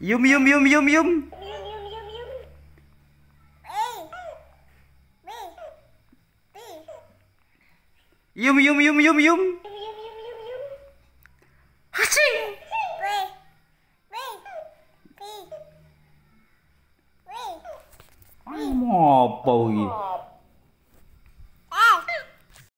Yum yum yum yum yum. Yum yum yum yum yum. Haching. Ai mò bầu gì?